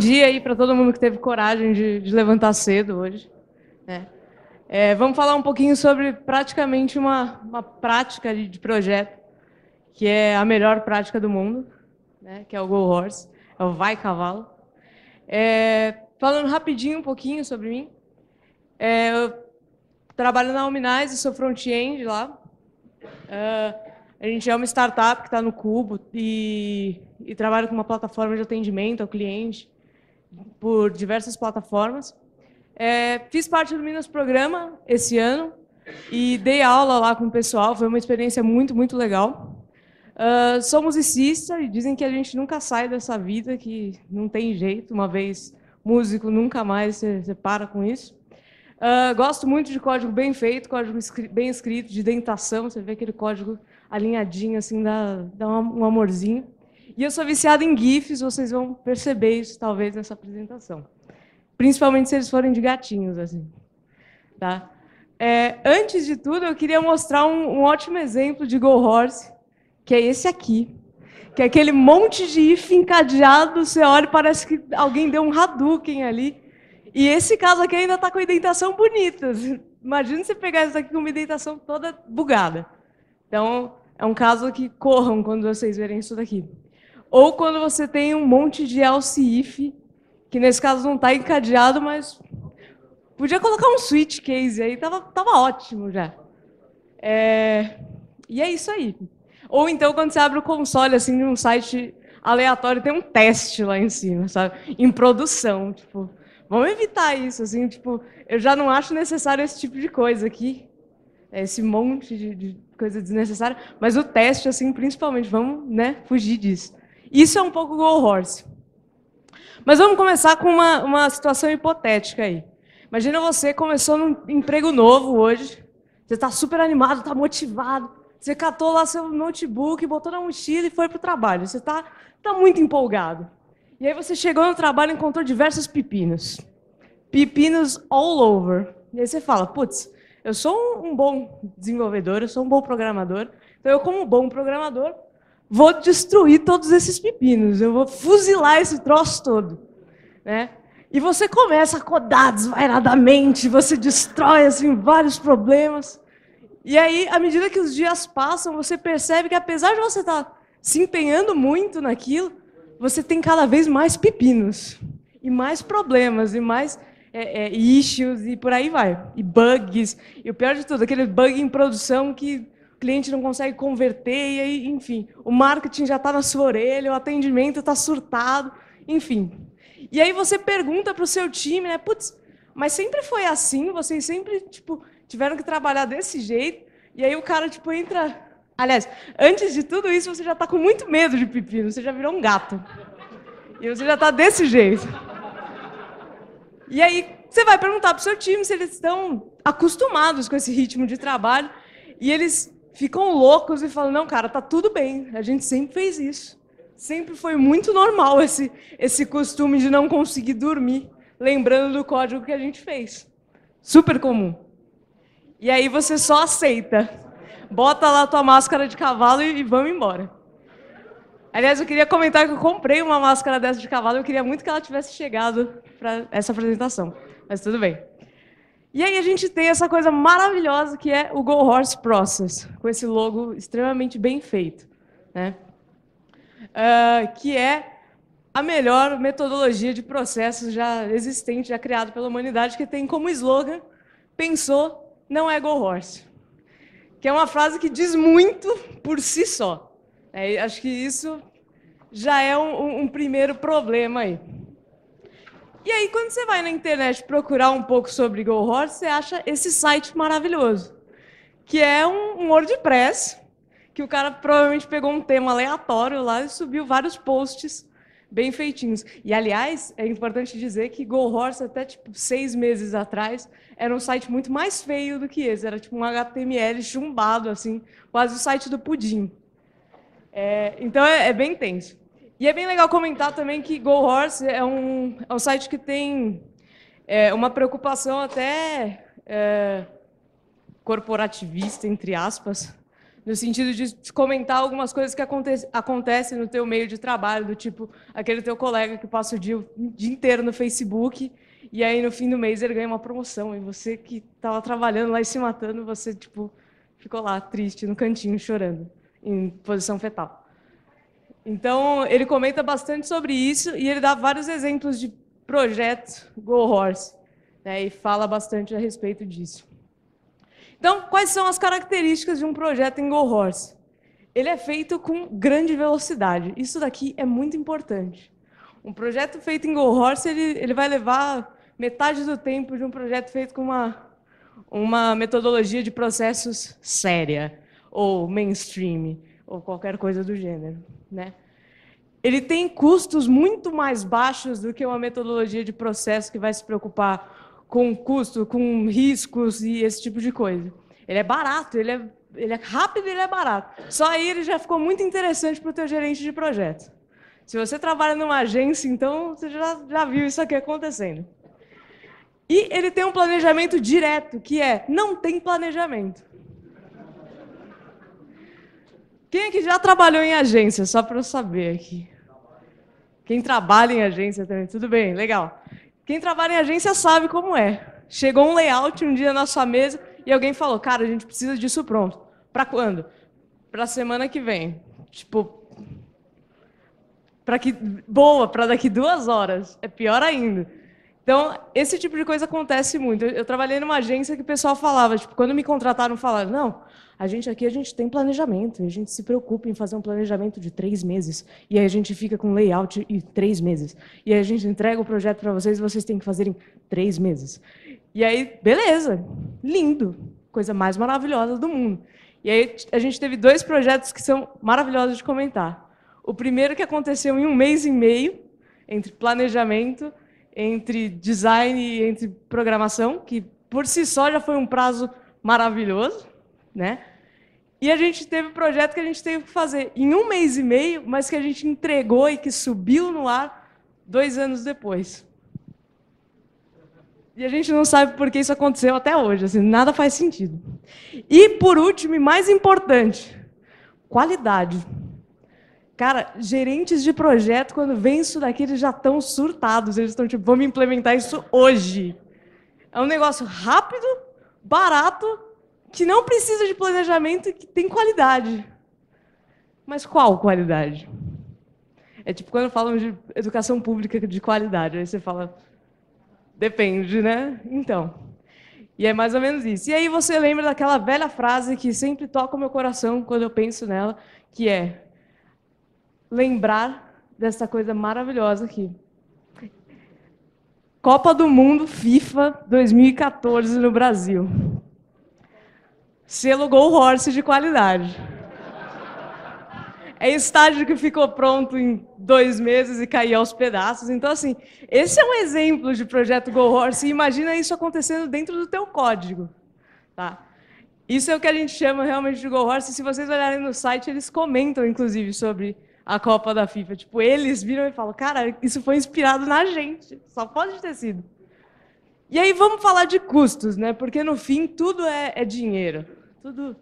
dia aí para todo mundo que teve coragem de, de levantar cedo hoje. Né? É, vamos falar um pouquinho sobre praticamente uma, uma prática de, de projeto, que é a melhor prática do mundo, né? que é o Go Horse, é o Vai Cavalo. É, falando rapidinho um pouquinho sobre mim, é, eu trabalho na Ominais e sou front-end lá. Uh, a gente é uma startup que está no Cubo e, e trabalha com uma plataforma de atendimento ao cliente por diversas plataformas. É, fiz parte do Minas Programa esse ano e dei aula lá com o pessoal, foi uma experiência muito, muito legal. Uh, sou musicista e dizem que a gente nunca sai dessa vida, que não tem jeito, uma vez músico, nunca mais você, para com isso. Uh, gosto muito de código bem feito, código bem escrito, de dentação, você vê aquele código alinhadinho, assim, dá, dá um amorzinho. E eu sou viciada em GIFs, vocês vão perceber isso talvez nessa apresentação. Principalmente se eles forem de gatinhos, assim. Tá? É, antes de tudo, eu queria mostrar um, um ótimo exemplo de Go Horse, que é esse aqui. Que é aquele monte de if encadeado, você olha e parece que alguém deu um Hadouken ali. E esse caso aqui ainda está com a indentação bonita. Assim. Imagina você pegar isso aqui com uma indentação toda bugada. Então, é um caso que corram quando vocês verem isso daqui. Ou quando você tem um monte de else if, que nesse caso não está encadeado, mas podia colocar um switch case aí, tava, tava ótimo já. É... E é isso aí. Ou então quando você abre o console assim de um site aleatório, tem um teste lá em cima, sabe? Em produção, tipo, vamos evitar isso, assim, tipo, eu já não acho necessário esse tipo de coisa aqui, esse monte de, de coisa desnecessária, mas o teste, assim, principalmente, vamos, né, fugir disso. Isso é um pouco go horse. Mas vamos começar com uma, uma situação hipotética aí. Imagina você começou num emprego novo hoje, você está super animado, está motivado, você catou lá seu notebook, botou na mochila e foi para o trabalho. Você está tá muito empolgado. E aí você chegou no trabalho e encontrou diversos pepinos. Pepinos all over. E aí você fala, putz, eu sou um bom desenvolvedor, eu sou um bom programador. Então eu, como bom programador, vou destruir todos esses pepinos, eu vou fuzilar esse troço todo, né? E você começa a codar desvairadamente, você destrói assim vários problemas. E aí, à medida que os dias passam, você percebe que apesar de você estar tá se empenhando muito naquilo, você tem cada vez mais pepinos e mais problemas e mais é, é, issues e por aí vai. E bugs. E o pior de tudo, aquele bug em produção que cliente não consegue converter, e aí, enfim, o marketing já está na sua orelha, o atendimento está surtado, enfim. E aí você pergunta para o seu time, né? Putz, mas sempre foi assim, vocês sempre tipo, tiveram que trabalhar desse jeito, e aí o cara tipo, entra. Aliás, antes de tudo isso, você já está com muito medo de pepino, você já virou um gato. E você já está desse jeito. E aí você vai perguntar para o seu time se eles estão acostumados com esse ritmo de trabalho, e eles ficam loucos e falam: não, cara, tá tudo bem, a gente sempre fez isso. Sempre foi muito normal esse, esse costume de não conseguir dormir, lembrando do código que a gente fez. Super comum. E aí você só aceita. Bota lá a tua máscara de cavalo e vamos embora. Aliás, eu queria comentar que eu comprei uma máscara dessa de cavalo, eu queria muito que ela tivesse chegado para essa apresentação. Mas tudo bem. E aí a gente tem essa coisa maravilhosa que é o Go Horse Process, com esse logo extremamente bem feito, né? Uh, que é a melhor metodologia de processos já existente, já criada pela humanidade, que tem como slogan pensou, não é Go Horse. Que é uma frase que diz muito por si só. É, acho que isso já é um, um primeiro problema aí. E aí, quando você vai na internet procurar um pouco sobre Go Horse, você acha esse site maravilhoso, que é um, WordPress, que o cara provavelmente pegou um tema aleatório lá e subiu vários posts bem feitinhos. E, aliás, é importante dizer que Go Horse, até tipo seis meses atrás, era um site muito mais feio do que esse. Era tipo um HTML chumbado, assim, quase o site do pudim. É, então, é, é bem tenso. E é bem legal comentar também que Go Horse é um, é um site que tem é, uma preocupação até é, corporativista, entre aspas, no sentido de comentar algumas coisas que aconte acontecem no teu meio de trabalho, do tipo aquele teu colega que passa o dia, o dia inteiro no Facebook e aí no fim do mês ele ganha uma promoção e você que estava trabalhando lá e se matando, você tipo ficou lá triste no cantinho chorando em posição fetal. Então, ele comenta bastante sobre isso e ele dá vários exemplos de projetos Go Horse, né, e fala bastante a respeito disso. Então, quais são as características de um projeto em Go Horse? Ele é feito com grande velocidade. Isso daqui é muito importante. Um projeto feito em Go Horse, ele, ele vai levar metade do tempo de um projeto feito com uma, uma metodologia de processos séria ou mainstream ou qualquer coisa do gênero, né? Ele tem custos muito mais baixos do que uma metodologia de processo que vai se preocupar com custo, com riscos e esse tipo de coisa. Ele é barato, ele é, ele é rápido e ele é barato. Só aí ele já ficou muito interessante para o teu gerente de projeto. Se você trabalha numa agência, então você já, já viu isso aqui acontecendo. E ele tem um planejamento direto, que é não tem planejamento. Quem é que já trabalhou em agência? Só para eu saber aqui. Quem trabalha em agência também, tudo bem, legal. Quem trabalha em agência sabe como é. Chegou um layout um dia na sua mesa e alguém falou: "Cara, a gente precisa disso pronto. Para quando? Para semana que vem. Tipo, para que boa, para daqui duas horas. É pior ainda. Então, esse tipo de coisa acontece muito. Eu, eu, trabalhei numa agência que o pessoal falava, tipo, quando me contrataram, falaram, não, a gente aqui, a gente tem planejamento, a gente se preocupa em fazer um planejamento de três meses, e aí a gente fica com layout e três meses, e aí a gente entrega o projeto para vocês e vocês têm que fazer em três meses. E aí, beleza, lindo, coisa mais maravilhosa do mundo. E aí a gente teve dois projetos que são maravilhosos de comentar. O primeiro que aconteceu em um mês e meio, entre planejamento entre design e entre programação, que por si só já foi um prazo maravilhoso, né? E a gente teve um projeto que a gente teve que fazer em um mês e meio, mas que a gente entregou e que subiu no ar dois anos depois. E a gente não sabe por que isso aconteceu até hoje, assim, nada faz sentido. E por último e mais importante, qualidade. Cara, gerentes de projeto, quando vem isso daqui, eles já estão surtados. Eles estão tipo, vamos implementar isso hoje. É um negócio rápido, barato, que não precisa de planejamento e que tem qualidade. Mas qual qualidade? É tipo quando falam de educação pública de qualidade, aí você fala, depende, né? Então. E é mais ou menos isso. E aí você lembra daquela velha frase que sempre toca o meu coração quando eu penso nela, que é lembrar dessa coisa maravilhosa aqui. Copa do Mundo FIFA 2014 no Brasil. Selo Gol Horse de qualidade. É estádio que ficou pronto em dois meses e caiu aos pedaços. Então, assim, esse é um exemplo de projeto Go Horse. Imagina isso acontecendo dentro do teu código. Tá? Isso é o que a gente chama realmente de Go Horse. Se vocês olharem no site, eles comentam, inclusive, sobre a Copa da FIFA. Tipo, eles viram e falam, cara, isso foi inspirado na gente. Só pode ter sido. E aí vamos falar de custos, né? Porque no fim tudo é, é dinheiro. Tudo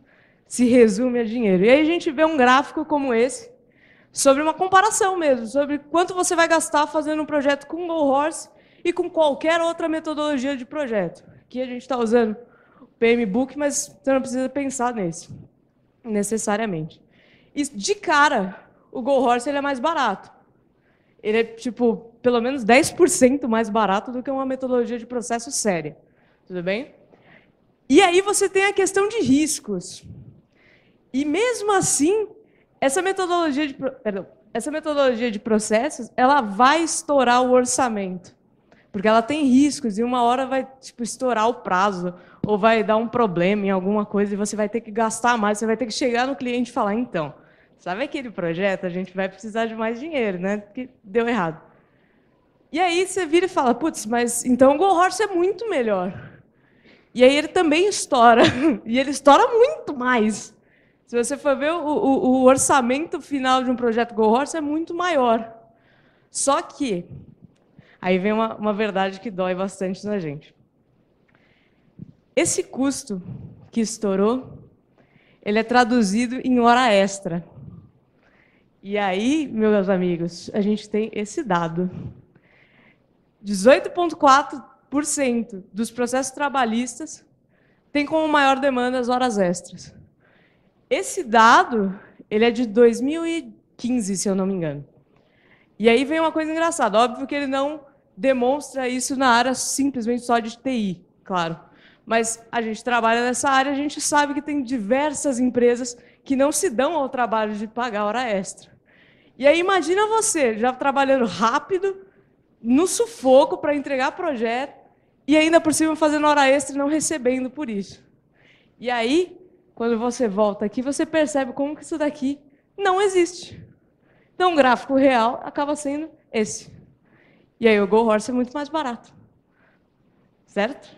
se resume a dinheiro. E aí a gente vê um gráfico como esse, sobre uma comparação mesmo, sobre quanto você vai gastar fazendo um projeto com Go Horse e com qualquer outra metodologia de projeto. Aqui a gente está usando o PM Book, mas você não precisa pensar nesse, necessariamente. E de cara, o Go Horse ele é mais barato. Ele é, tipo, pelo menos 10% mais barato do que uma metodologia de processo séria. Tudo bem? E aí você tem a questão de riscos. E mesmo assim, essa metodologia de, perdão, essa metodologia de processos, ela vai estourar o orçamento. Porque ela tem riscos e uma hora vai tipo, estourar o prazo ou vai dar um problema em alguma coisa e você vai ter que gastar mais, você vai ter que chegar no cliente e falar, então, sabe aquele projeto? A gente vai precisar de mais dinheiro, né? Porque deu errado. E aí você vira e fala, putz, mas então o Go Horse é muito melhor. E aí ele também estoura. E ele estoura muito mais. Se você for ver, o, o, o orçamento final de um projeto Go Horse é muito maior. Só que, aí vem uma, uma verdade que dói bastante na gente. Esse custo que estourou, ele é traduzido em hora extra. E aí, meus amigos, a gente tem esse dado. 18,4% dos processos trabalhistas têm como maior demanda as horas extras. Esse dado, ele é de 2015, se eu não me engano. E aí vem uma coisa engraçada. Óbvio que ele não demonstra isso na área simplesmente só de TI, claro. Mas a gente trabalha nessa área, a gente sabe que tem diversas empresas que não se dão ao trabalho de pagar hora extra. E aí imagina você, já trabalhando rápido, no sufoco para entregar projeto, e ainda por cima fazendo hora extra e não recebendo por isso. E aí, quando você volta aqui, você percebe como que isso daqui não existe. Então, o gráfico real acaba sendo esse. E aí, o Go Horse é muito mais barato. Certo?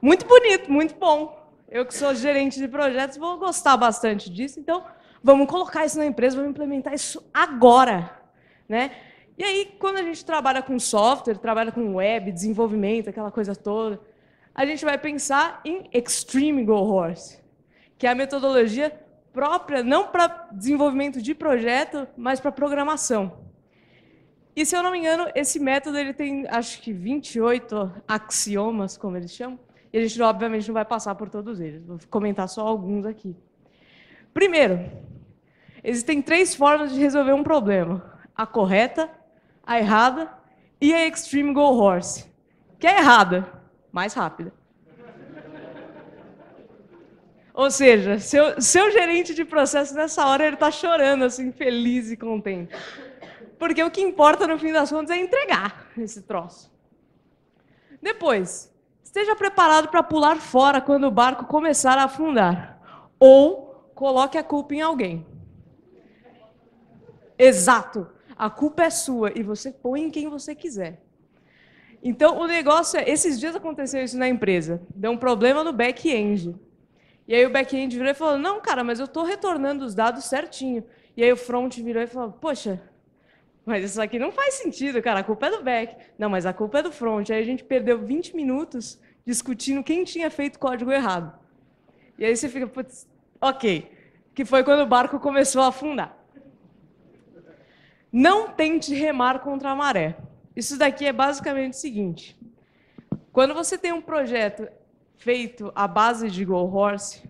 Muito bonito, muito bom. Eu que sou gerente de projetos vou gostar bastante disso, então Vamos colocar isso na empresa, vamos implementar isso agora. Né? E aí, quando a gente trabalha com software, trabalha com web, desenvolvimento, aquela coisa toda, a gente vai pensar em Extreme Go Horse, que é a metodologia própria, não para desenvolvimento de projeto, mas para programação. E, se eu não me engano, esse método ele tem, acho que, 28 axiomas, como eles chamam, e a gente, obviamente, não vai passar por todos eles. Vou comentar só alguns aqui. Primeiro, Existem três formas de resolver um problema: a correta, a errada e a Extreme Go Horse. Que é errada, mais rápida. Ou seja, seu, seu gerente de processo nessa hora ele está chorando, assim, feliz e contente. Porque o que importa no fim das contas é entregar esse troço. Depois, esteja preparado para pular fora quando o barco começar a afundar. Ou coloque a culpa em alguém. Exato. A culpa é sua e você põe em quem você quiser. Então, o negócio é, esses dias aconteceu isso na empresa. Deu um problema no back-end. E aí o back-end virou e falou: "Não, cara, mas eu estou retornando os dados certinho". E aí o front virou e falou: "Poxa, mas isso aqui não faz sentido, cara. A culpa é do back. Não, mas a culpa é do front. Aí a gente perdeu 20 minutos discutindo quem tinha feito código errado. E aí você fica, putz, ok. Que foi quando o barco começou a afundar. Não tente remar contra a maré. Isso daqui é basicamente o seguinte: quando você tem um projeto feito à base de Go Horse,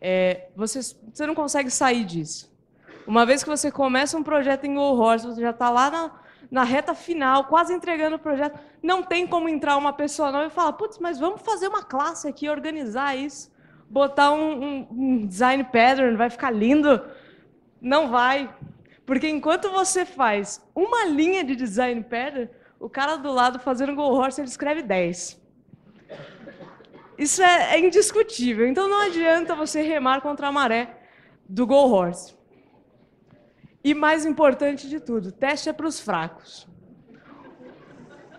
é, você, você não consegue sair disso. Uma vez que você começa um projeto em Go Horse, você já está lá na, na reta final, quase entregando o projeto, não tem como entrar uma pessoa nova e falar: putz, mas vamos fazer uma classe aqui, organizar isso, botar um, um, um design pattern, vai ficar lindo. Não vai. Porque enquanto você faz uma linha de design pattern, o cara do lado fazendo Go Horse ele escreve 10. Isso é, é indiscutível. Então não adianta você remar contra a maré do Go Horse. E mais importante de tudo, teste é para os fracos.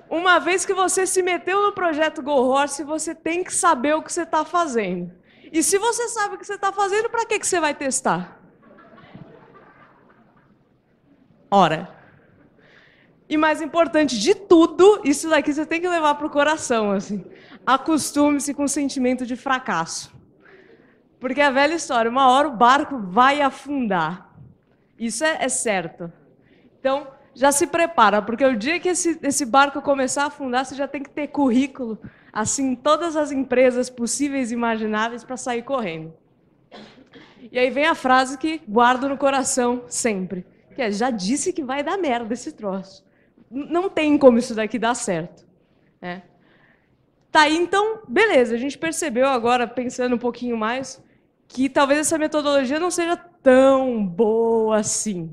Uma vez que você se meteu no projeto Go Horse, você tem que saber o que você está fazendo. E se você sabe o que você está fazendo, para que, que você vai testar? Ora. E mais importante de tudo, isso daqui você tem que levar para o coração, assim. Acostume-se com o sentimento de fracasso. Porque é a velha história, uma hora o barco vai afundar. Isso é, é certo. Então, já se prepara, porque o dia que esse, esse barco começar a afundar, você já tem que ter currículo, assim, todas as empresas possíveis e imagináveis para sair correndo. E aí vem a frase que guardo no coração sempre que é, já disse que vai dar merda esse troço. Não tem como isso daqui dar certo. Né? Tá aí, então, beleza, a gente percebeu agora, pensando um pouquinho mais, que talvez essa metodologia não seja tão boa assim.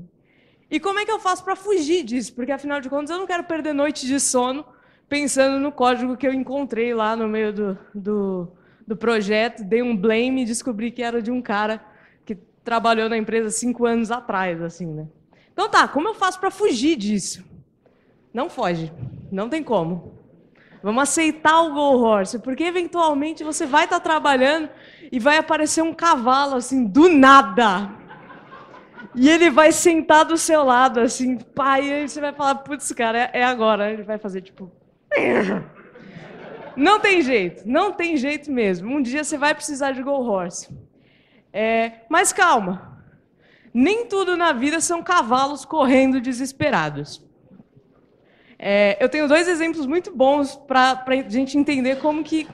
E como é que eu faço para fugir disso? Porque, afinal de contas, eu não quero perder noite de sono pensando no código que eu encontrei lá no meio do, do, do projeto, dei um blame e descobri que era de um cara que trabalhou na empresa cinco anos atrás, assim, né? Então tá, como eu faço para fugir disso? Não foge, não tem como. Vamos aceitar o go horse, porque eventualmente você vai estar tá trabalhando e vai aparecer um cavalo assim do nada. E ele vai sentar do seu lado assim, pai, e você vai falar, putz, cara, é, agora. Ele vai fazer tipo Não tem jeito, não tem jeito mesmo. Um dia você vai precisar de go horse. É, mas calma, nem tudo na vida são cavalos correndo desesperados. É, eu tenho dois exemplos muito bons para a gente entender como que,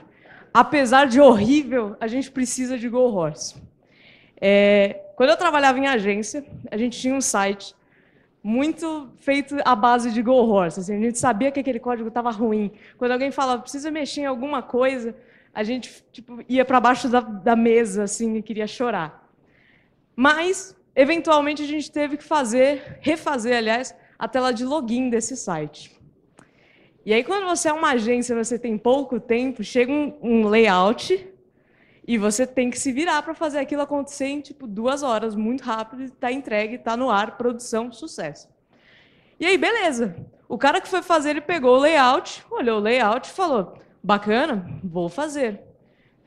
apesar de horrível, a gente precisa de Go Horse. É, quando eu trabalhava em agência, a gente tinha um site muito feito à base de Go Horse. Assim, a gente sabia que aquele código estava ruim. Quando alguém falava, precisa mexer em alguma coisa, a gente tipo, ia para baixo da, da mesa assim, e queria chorar. Mas Eventualmente a gente teve que fazer, refazer, aliás, a tela de login desse site. E aí quando você é uma agência, você tem pouco tempo, chega um, um layout e você tem que se virar para fazer aquilo acontecer em tipo duas horas, muito rápido, está entregue, está no ar, produção, sucesso. E aí, beleza. O cara que foi fazer, ele pegou o layout, olhou o layout e falou: bacana, vou fazer.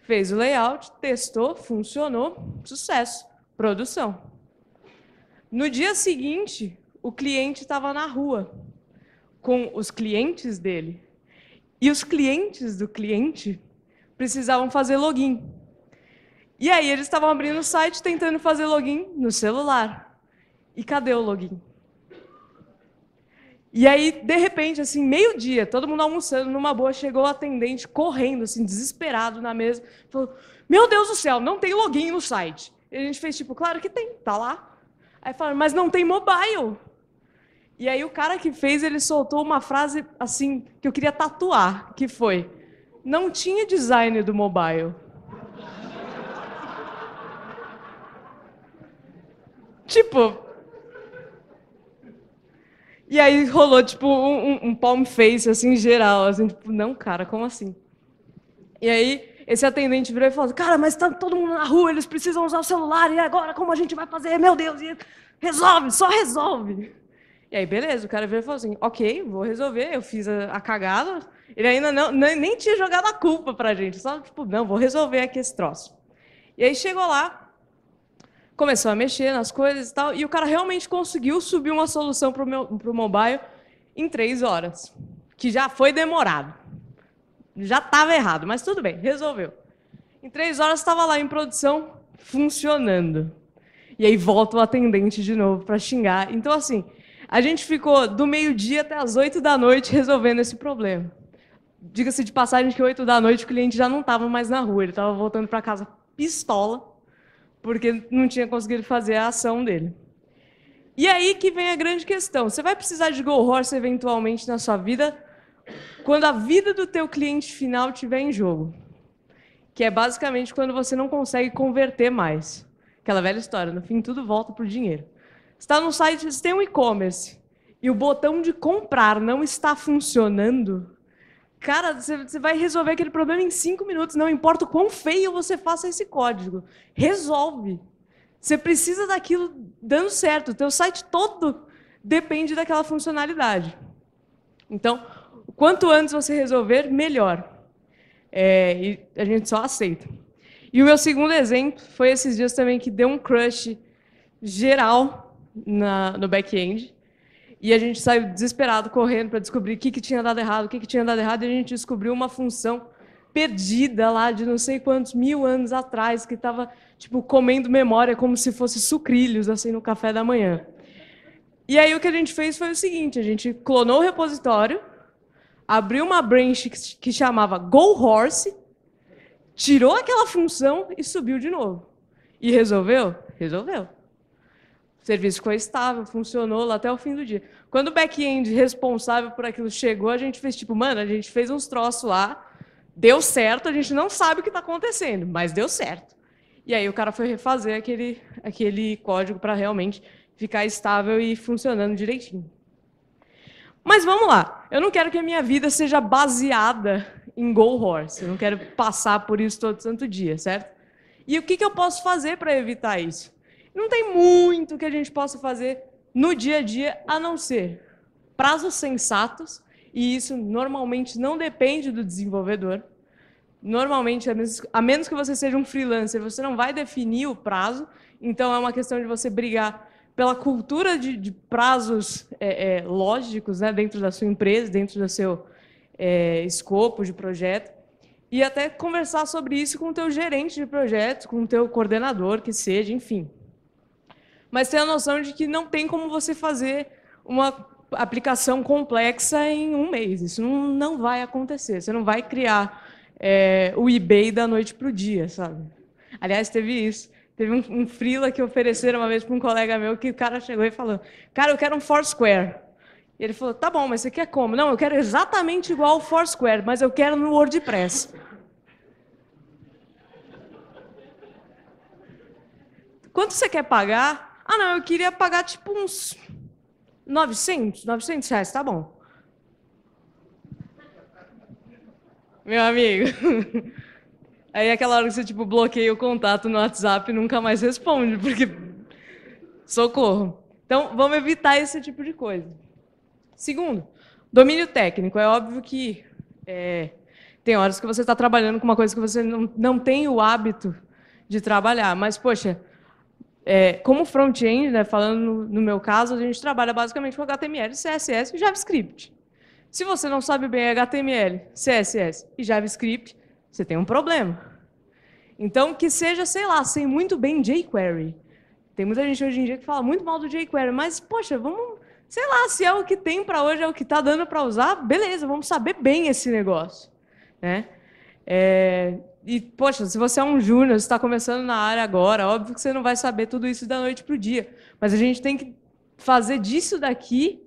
Fez o layout, testou, funcionou, sucesso, produção. No dia seguinte, o cliente estava na rua com os clientes dele. E os clientes do cliente precisavam fazer login. E aí eles estavam abrindo o site tentando fazer login no celular. E cadê o login? E aí, de repente, assim, meio-dia, todo mundo almoçando, numa boa, chegou o atendente correndo, assim, desesperado na mesa, falou: Meu Deus do céu, não tem login no site. E a gente fez tipo, claro que tem, tá lá. Aí falaram, mas não tem mobile. E aí o cara que fez, ele soltou uma frase assim que eu queria tatuar, que foi: não tinha design do mobile. tipo. E aí rolou tipo um, um palm face assim geral, assim, tipo, não, cara, como assim? E aí esse atendente virou e falou: Cara, mas tá todo mundo na rua, eles precisam usar o celular, e agora como a gente vai fazer? Meu Deus, e resolve, só resolve. E aí, beleza, o cara veio e falou assim: Ok, vou resolver, eu fiz a, a cagada. Ele ainda não, nem, nem tinha jogado a culpa a gente, só tipo, não, vou resolver aqui esse troço. E aí chegou lá, começou a mexer nas coisas e tal, e o cara realmente conseguiu subir uma solução para o mobile em três horas, que já foi demorado já estava errado, mas tudo bem, resolveu. Em três horas estava lá em produção, funcionando. E aí volta o atendente de novo para xingar. Então, assim, a gente ficou do meio-dia até as oito da noite resolvendo esse problema. Diga-se de passagem que oito da noite o cliente já não estava mais na rua, ele estava voltando para casa pistola, porque não tinha conseguido fazer a ação dele. E aí que vem a grande questão. Você vai precisar de Go Horse eventualmente na sua vida quando a vida do teu cliente final estiver em jogo, que é basicamente quando você não consegue converter mais. Aquela velha história, no fim tudo volta para o dinheiro. Está no site, você tem um e-commerce e o botão de comprar não está funcionando. Cara, você vai resolver aquele problema em cinco minutos, não importa o quão feio você faça esse código. Resolve. Você precisa daquilo dando certo. O teu site todo depende daquela funcionalidade. Então, quanto antes você resolver, melhor. É, e a gente só aceita. E o meu segundo exemplo foi esses dias também que deu um crush geral na, no back-end. E a gente saiu desesperado correndo para descobrir o que, que tinha dado errado, o que, que tinha dado errado, e a gente descobriu uma função perdida lá de não sei quantos mil anos atrás, que estava tipo comendo memória como se fosse sucrilhos assim no café da manhã. E aí o que a gente fez foi o seguinte, a gente clonou o repositório abriu uma branch que chamava Go Horse, tirou aquela função e subiu de novo. E resolveu? Resolveu. O serviço ficou estável, funcionou lá até o fim do dia. Quando o back-end responsável por aquilo chegou, a gente fez tipo, mano, a gente fez uns troços lá, deu certo, a gente não sabe o que está acontecendo, mas deu certo. E aí o cara foi refazer aquele, aquele código para realmente ficar estável e funcionando direitinho. Mas vamos lá. Eu não quero que a minha vida seja baseada em Go Horse. Eu não quero passar por isso todo santo dia, certo? E o que, que eu posso fazer para evitar isso? Não tem muito que a gente possa fazer no dia a dia, a não ser prazos sensatos, e isso normalmente não depende do desenvolvedor. Normalmente, a menos que você seja um freelancer, você não vai definir o prazo, então é uma questão de você brigar pela cultura de, de prazos é, é, lógicos né, dentro da sua empresa, dentro do seu é, escopo de projeto, e até conversar sobre isso com o teu gerente de projeto, com o teu coordenador, que seja, enfim. Mas tem a noção de que não tem como você fazer uma aplicação complexa em um mês. Isso não, não vai acontecer. Você não vai criar é, o eBay da noite para o dia, sabe? Aliás, teve isso. Teve um, um frila que ofereceram uma vez para um colega meu que o cara chegou e falou: Cara, eu quero um Foursquare. E ele falou: Tá bom, mas você quer é como? Não, eu quero exatamente igual o Foursquare, mas eu quero no WordPress. Quanto você quer pagar? Ah, não, eu queria pagar tipo uns 900, 900 reais, tá bom. Meu amigo. Aí é aquela hora que você, tipo, bloqueia o contato no WhatsApp e nunca mais responde, porque. Socorro. Então, vamos evitar esse tipo de coisa. Segundo, domínio técnico. É óbvio que é, tem horas que você está trabalhando com uma coisa que você não, não tem o hábito de trabalhar. Mas, poxa, é, como front-end, né, falando no, no, meu caso, a gente trabalha basicamente com HTML, CSS e JavaScript. Se você não sabe bem HTML, CSS e JavaScript, você tem um problema. Então, que seja, sei lá, sei muito bem jQuery. Tem muita gente hoje em dia que fala muito mal do jQuery, mas, poxa, vamos, sei lá, se é o que tem para hoje, é o que está dando para usar, beleza, vamos saber bem esse negócio. Né? É, e, poxa, se você é um júnior, está começando na área agora, óbvio que você não vai saber tudo isso da noite para o dia, mas a gente tem que fazer disso daqui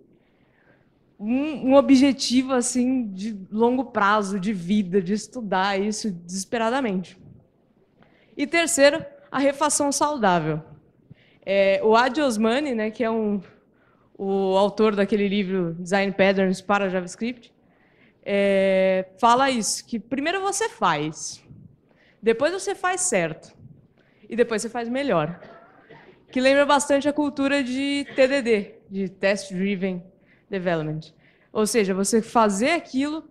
um, um, objetivo assim de longo prazo, de vida, de estudar isso desesperadamente. E terceiro, a refação saudável. É, o Adi Osmani, né, que é um, o autor daquele livro Design Patterns para JavaScript, é, fala isso, que primeiro você faz, depois você faz certo, e depois você faz melhor. Que lembra bastante a cultura de TDD, de Test Driven development. Ou seja, você fazer aquilo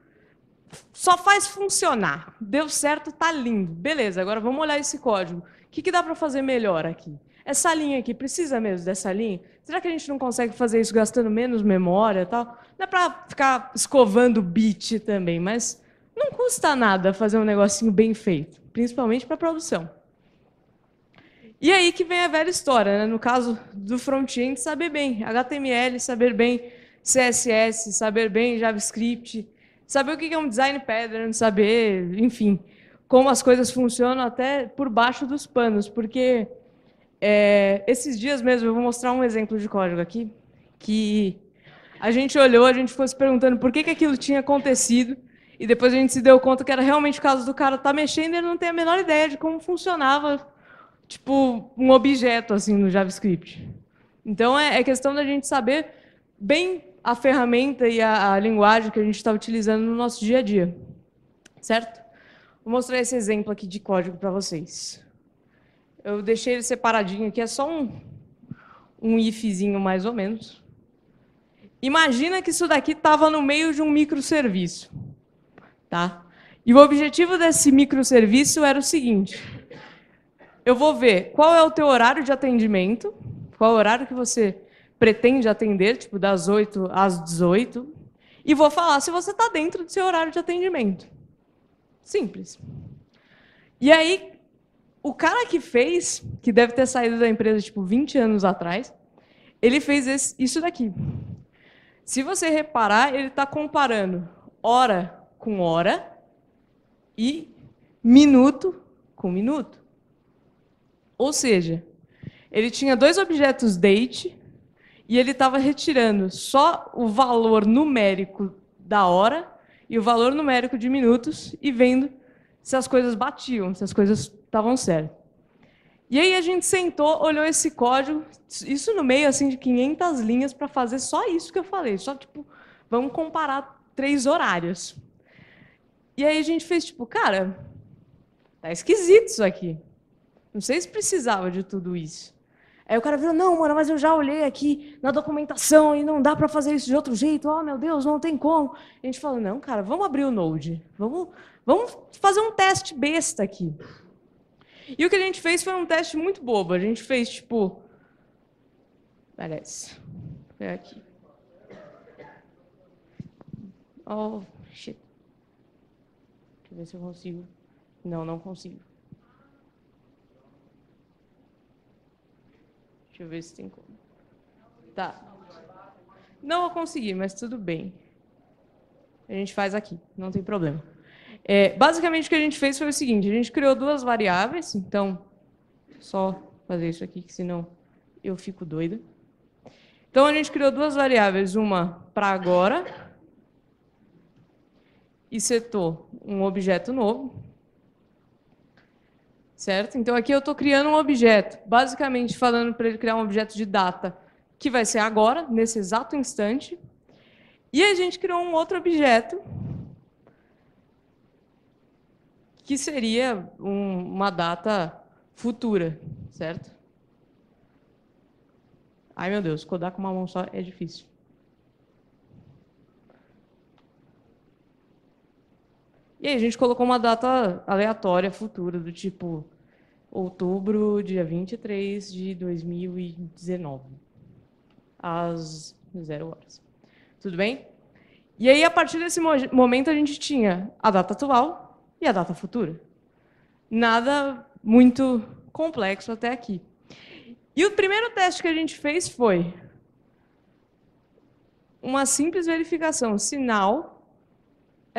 só faz funcionar. Deu certo, tá lindo. Beleza, agora vamos olhar esse código. O que, que dá para fazer melhor aqui? Essa linha aqui, precisa mesmo dessa linha? Será que a gente não consegue fazer isso gastando menos memória e tal? Não é para ficar escovando bit também, mas não custa nada fazer um negocinho bem feito, principalmente para produção. E aí que vem a velha história, né? no caso do front-end, saber bem, HTML, saber bem CSS, saber bem JavaScript, saber o que é um design pattern, saber, enfim, como as coisas funcionam até por baixo dos panos, porque é, esses dias mesmo, eu vou mostrar um exemplo de código aqui, que a gente olhou, a gente ficou se perguntando por que, que aquilo tinha acontecido, e depois a gente se deu conta que era realmente o caso do cara estar tá mexendo e ele não tem a menor ideia de como funcionava, tipo, um objeto assim no JavaScript. Então é, é questão da gente saber bem a ferramenta e a, a linguagem que a gente está utilizando no nosso dia a dia, certo? Vou mostrar esse exemplo aqui de código para vocês. Eu deixei ele separadinho aqui, é só um, um ifzinho mais ou menos. Imagina que isso daqui estava no meio de um microserviço. Tá? E o objetivo desse microserviço era o seguinte: eu vou ver qual é o teu horário de atendimento, qual é o horário que você pretende atender, tipo, das 8 às 18, e vou falar se você está dentro do seu horário de atendimento. Simples. E aí, o cara que fez, que deve ter saído da empresa, tipo, 20 anos atrás, ele fez esse, isso daqui. Se você reparar, ele está comparando hora com hora e minuto com minuto. Ou seja, ele tinha dois objetos date e ele estava retirando só o valor numérico da hora e o valor numérico de minutos e vendo se as coisas batiam, se as coisas estavam certas. E aí a gente sentou, olhou esse código, isso no meio assim de 500 linhas para fazer só isso que eu falei, só tipo, vamos comparar três horários. E aí a gente fez tipo, cara, tá esquisito isso aqui. Não sei se precisava de tudo isso. Aí o cara virou, não, mano, mas eu já olhei aqui na documentação e não dá para fazer isso de outro jeito. Oh, meu Deus, não tem como. A gente falou, não, cara, vamos abrir o Node. Vamos, vamos fazer um teste besta aqui. E o que a gente fez foi um teste muito bobo. A gente fez, tipo... Parece. É aqui. Oh, shit. Deixa eu ver se eu consigo. Não, não consigo. Deixa eu ver se tem como. Tá. Não vou conseguir, mas tudo bem. A gente faz aqui, não tem problema. É, basicamente, o que a gente fez foi o seguinte: a gente criou duas variáveis, então, só fazer isso aqui, que senão eu fico doida. Então, a gente criou duas variáveis, uma para agora e setou um objeto novo, certo? Então aqui eu estou criando um objeto, basicamente falando para ele criar um objeto de data, que vai ser agora, nesse exato instante. E a gente criou um outro objeto, que seria um, uma data futura, certo? Ai, meu Deus, codar com uma mão só é difícil. E aí a gente colocou uma data aleatória, futura, do tipo outubro, dia 23 de 2019, às zero horas. Tudo bem? E aí, a partir desse momento, a gente tinha a data atual e a data futura. Nada muito complexo até aqui. E o primeiro teste que a gente fez foi uma simples verificação, sinal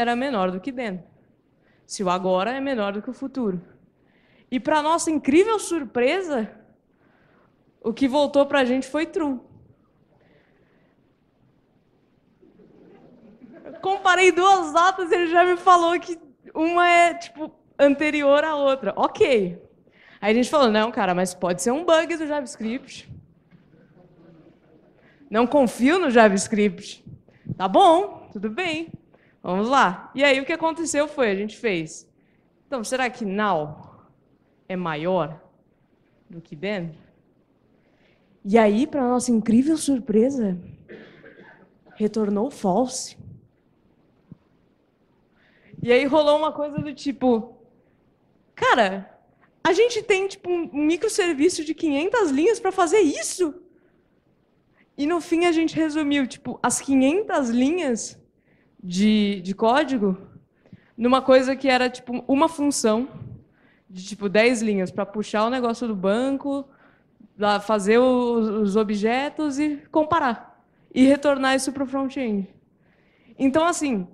era menor do que dentro. Se o agora é menor do que o futuro. E para nossa incrível surpresa, o que voltou para a gente foi true. comparei duas datas e ele já me falou que uma é tipo anterior à outra. Ok. Aí a gente falou, não, cara, mas pode ser um bug do JavaScript. Não confio no JavaScript. Tá bom, tudo bem. Vamos lá. E aí o que aconteceu foi, a gente fez. Então, será que now é maior do que then? E aí, para nossa incrível surpresa, retornou false. E aí rolou uma coisa do tipo, cara, a gente tem tipo um microserviço de 500 linhas para fazer isso. E no fim a gente resumiu, tipo, as 500 linhas de, de código numa coisa que era tipo uma função de tipo 10 linhas para puxar o negócio do banco, lá fazer os, os objetos e comparar e retornar isso para o front-end. Então assim,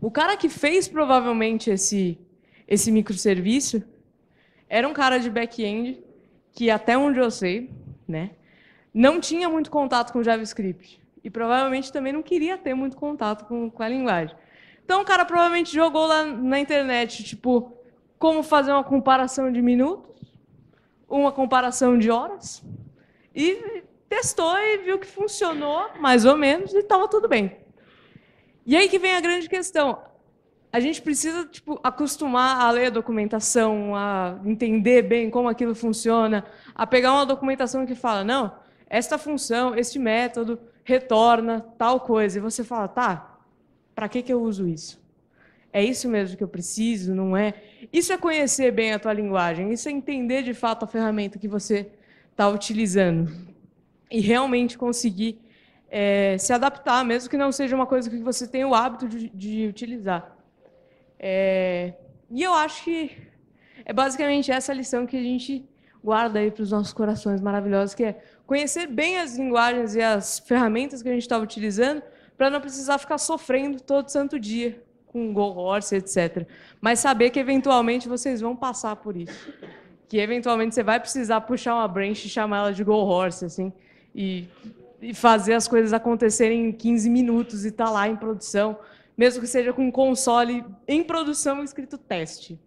o cara que fez provavelmente esse esse microserviço era um cara de back-end que até onde eu sei, né, não tinha muito contato com JavaScript. E provavelmente também não queria ter muito contato com, com a linguagem. Então o cara provavelmente jogou lá na internet, tipo, como fazer uma comparação de minutos, uma comparação de horas, e testou e viu que funcionou, mais ou menos, e estava tudo bem. E aí que vem a grande questão. A gente precisa tipo, acostumar a ler a documentação, a entender bem como aquilo funciona, a pegar uma documentação que fala, não, esta função, este método, retorna tal coisa. E você fala, tá, para que, que eu uso isso? É isso mesmo que eu preciso, não é? Isso é conhecer bem a tua linguagem, isso é entender de fato a ferramenta que você está utilizando e realmente conseguir é, se adaptar, mesmo que não seja uma coisa que você tenha o hábito de, de utilizar. É, e eu acho que é basicamente essa lição que a gente guarda aí para os nossos corações maravilhosos, que é conhecer bem as linguagens e as ferramentas que a gente estava utilizando para não precisar ficar sofrendo todo santo dia com Go Horse, etc. Mas saber que eventualmente vocês vão passar por isso. Que eventualmente você vai precisar puxar uma branch e chamar ela de Go Horse, assim, e, e fazer as coisas acontecerem em 15 minutos e estar tá lá em produção, mesmo que seja com um console em produção escrito teste.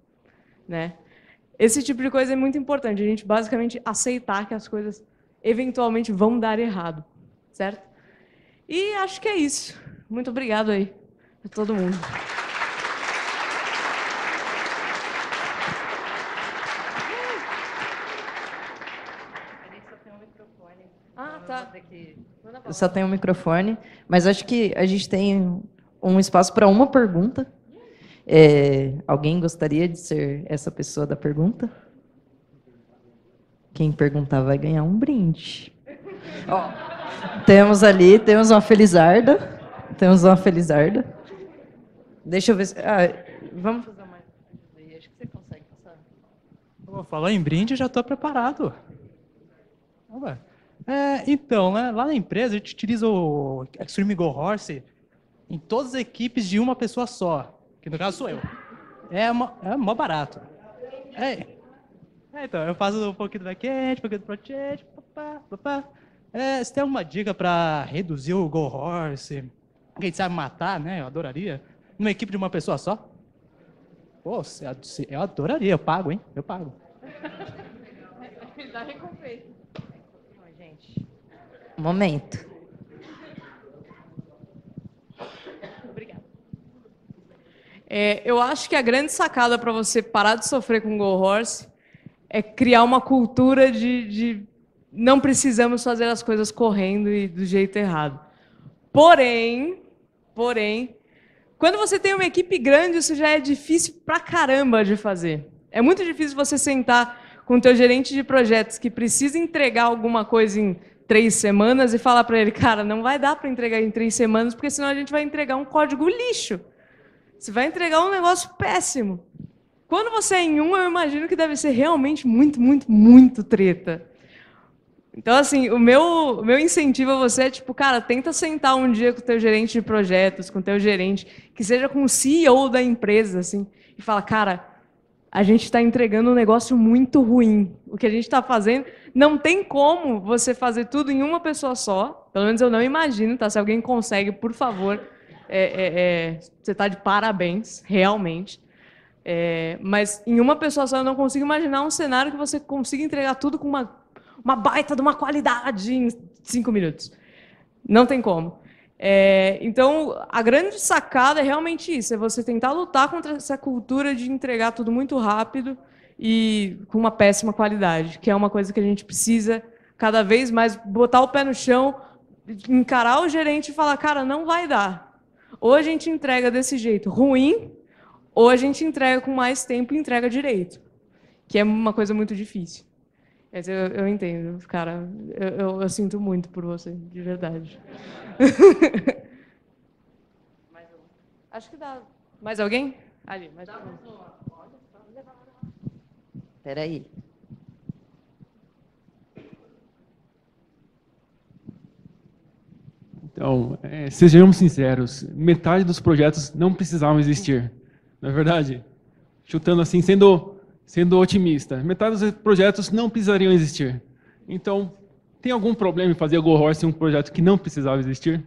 Né? Esse tipo de coisa é muito importante, a gente basicamente aceitar que as coisas eventualmente vão dar errado, certo? E acho que é isso. Muito obrigado aí a todo mundo. Ah, tá. Eu só tenho um microfone, mas acho que a gente tem um espaço para uma pergunta. É, alguém gostaria de ser essa pessoa da pergunta? Quem perguntar vai ganhar um brinde. Ó, temos ali, temos uma felizarda. Temos uma felizarda. Deixa eu ver se. Ah, vamos fazer mais. Acho que você consegue passar. Vou falar em brinde, já estou preparado. É, então, né, lá na empresa a gente utiliza o Extreme Go Horse em todas as equipes de uma pessoa só, que no caso sou eu. É mó, é mó barato. É, é, então, eu faço um pouquinho do back-end, um pouquinho do front-end, papá, papá. É, você tem alguma dica para reduzir o Go Horse? Quem sabe matar, né? Eu adoraria. Numa equipe de uma pessoa só? Pô, eu adoraria, eu pago, hein? Eu pago. Dá recompensa. Gente, momento. É, eu acho que a grande sacada para você parar de sofrer com o Go Horse é criar uma cultura de, de não precisamos fazer as coisas correndo e do jeito errado. Porém, porém, quando você tem uma equipe grande, isso já é difícil pra caramba de fazer. É muito difícil você sentar com o teu gerente de projetos que precisa entregar alguma coisa em três semanas e falar para ele, cara, não vai dar para entregar em três semanas, porque senão a gente vai entregar um código lixo. Você vai entregar um negócio péssimo. Quando você é em um, eu imagino que deve ser realmente muito, muito, muito treta. Então, assim, o meu, o meu incentivo a você é, tipo, cara, tenta sentar um dia com o teu gerente de projetos, com o teu gerente, que seja com o CEO da empresa, assim, e fala, cara, a gente está entregando um negócio muito ruim. O que a gente está fazendo, não tem como você fazer tudo em uma pessoa só. Pelo menos eu não imagino, tá? Se alguém consegue, por favor, é, é, é, você está de parabéns, realmente. É, mas em uma pessoa só eu não consigo imaginar um cenário que você consiga entregar tudo com uma, uma baita de uma qualidade em cinco minutos. Não tem como. É, então, a grande sacada é realmente isso: é você tentar lutar contra essa cultura de entregar tudo muito rápido e com uma péssima qualidade, que é uma coisa que a gente precisa cada vez mais botar o pé no chão, encarar o gerente e falar: cara, não vai dar. Ou a gente entrega desse jeito ruim ou a gente entrega com mais tempo e entrega direito, que é uma coisa muito difícil. Mas eu, eu entendo, cara. Eu, eu, eu sinto muito por você, de verdade. Mais um. Acho que dá. Mais alguém? Ali, mais dá um. Espera aí. Então, é, sejamos sinceros, metade dos projetos não precisavam existir. Não é verdade? Chutando assim, sendo, sendo otimista. Metade dos projetos não precisariam existir. Então, tem algum problema em fazer a Go Horse em um projeto que não precisava existir?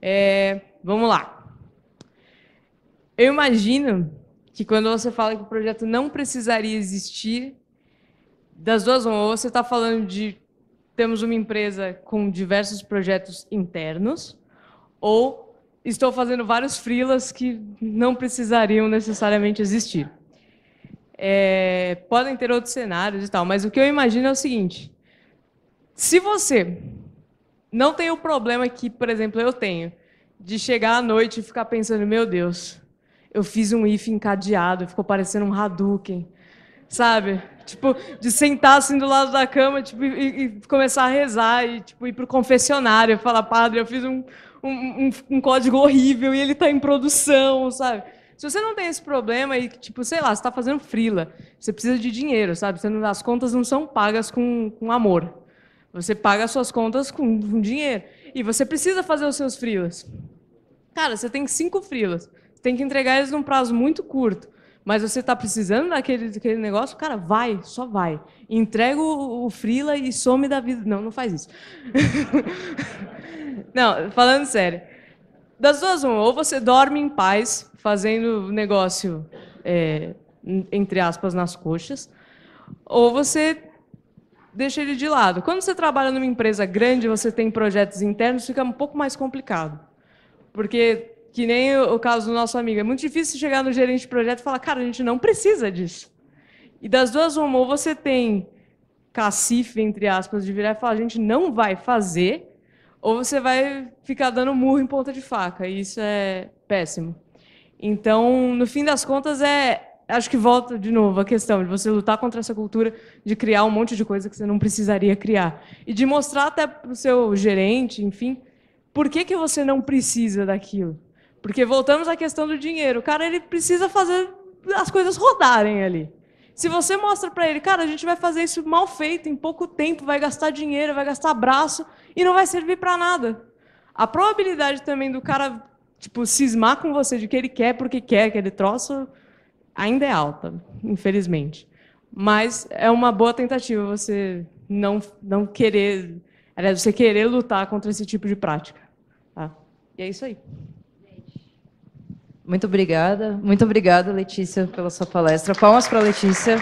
É, vamos lá. Eu imagino que quando você fala que o projeto não precisaria existir, das duas ou você está falando de temos uma empresa com diversos projetos internos, ou estou fazendo vários frilas que não precisariam necessariamente existir. É, podem ter outros cenários e tal, mas o que eu imagino é o seguinte: se você não tem o problema que, por exemplo, eu tenho, de chegar à noite e ficar pensando, meu Deus, eu fiz um if encadeado, ficou parecendo um Hadouken, sabe? Tipo, de sentar assim do lado da cama tipo, e, e começar a rezar e tipo, ir para o confessionário e falar, padre, eu fiz um, um, um, um código horrível e ele está em produção, sabe? Se você não tem esse problema e, tipo, sei lá, você está fazendo frila, você precisa de dinheiro, sabe? Você não, as contas não são pagas com, com amor. Você paga as suas contas com, com dinheiro. E você precisa fazer os seus frilas. Cara, você tem cinco frilas tem que entregar eles num prazo muito curto. Mas você está precisando daquele, daquele negócio, cara, vai, só vai. Entrega o, o Frila e some da vida. Não, não faz isso. não, falando sério. Das duas, uma, ou você dorme em paz, fazendo negócio, é, entre aspas, nas coxas, ou você deixa ele de lado. Quando você trabalha numa empresa grande, você tem projetos internos, fica um pouco mais complicado. Porque que nem o caso do nosso amigo. É muito difícil chegar no gerente de projeto e falar, cara, a gente não precisa disso. E das duas, uma, ou você tem cacife, entre aspas, de virar e falar, a gente não vai fazer, ou você vai ficar dando murro em ponta de faca. E isso é péssimo. Então, no fim das contas, é. Acho que volta de novo a questão de você lutar contra essa cultura de criar um monte de coisa que você não precisaria criar. E de mostrar até para o seu gerente, enfim, por que, que você não precisa daquilo. Porque voltamos à questão do dinheiro. O cara ele precisa fazer as coisas rodarem ali. Se você mostra para ele, cara, a gente vai fazer isso mal feito, em pouco tempo, vai gastar dinheiro, vai gastar braço e não vai servir para nada. A probabilidade também do cara tipo cismar com você de que ele quer porque quer aquele troço ainda é alta, infelizmente. Mas é uma boa tentativa você não não querer, aliás, você querer lutar contra esse tipo de prática. Tá? E é isso aí. Muito obrigada. Muito obrigada, Letícia, pela sua palestra. Palmas para a Letícia.